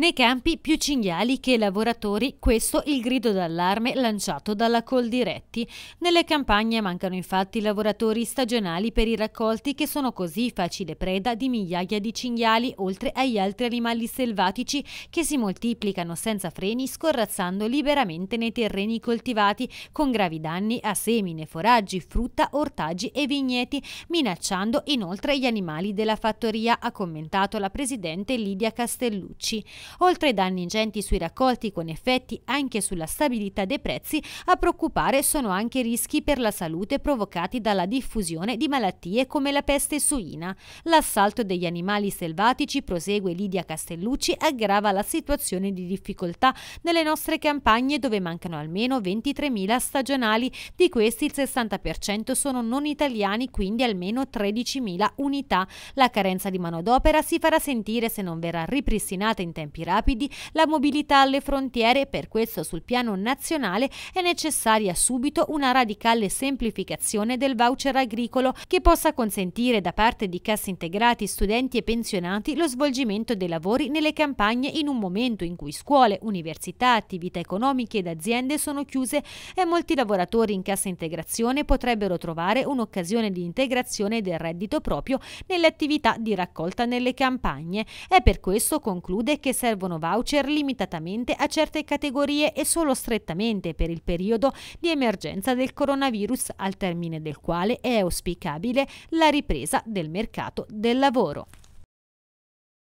Nei campi più cinghiali che lavoratori, questo il grido d'allarme lanciato dalla Coldiretti. Nelle campagne mancano infatti lavoratori stagionali per i raccolti che sono così facile preda di migliaia di cinghiali, oltre agli altri animali selvatici che si moltiplicano senza freni scorrazzando liberamente nei terreni coltivati con gravi danni a semine, foraggi, frutta, ortaggi e vigneti, minacciando inoltre gli animali della fattoria, ha commentato la presidente Lidia Castellucci. Oltre ai danni ingenti sui raccolti con effetti anche sulla stabilità dei prezzi, a preoccupare sono anche i rischi per la salute provocati dalla diffusione di malattie come la peste suina. L'assalto degli animali selvatici, prosegue Lidia Castellucci, aggrava la situazione di difficoltà nelle nostre campagne dove mancano almeno 23.000 stagionali, di questi il 60% sono non italiani, quindi almeno 13.000 unità. La carenza di manodopera si farà sentire se non verrà ripristinata in tempi tempi rapidi la mobilità alle frontiere e per questo sul piano nazionale è necessaria subito una radicale semplificazione del voucher agricolo che possa consentire da parte di casse integrati, studenti e pensionati lo svolgimento dei lavori nelle campagne in un momento in cui scuole, università, attività economiche ed aziende sono chiuse e molti lavoratori in cassa integrazione potrebbero trovare un'occasione di integrazione del reddito proprio nelle attività di raccolta nelle campagne. È per questo conclude che servono voucher limitatamente a certe categorie e solo strettamente per il periodo di emergenza del coronavirus, al termine del quale è auspicabile la ripresa del mercato del lavoro.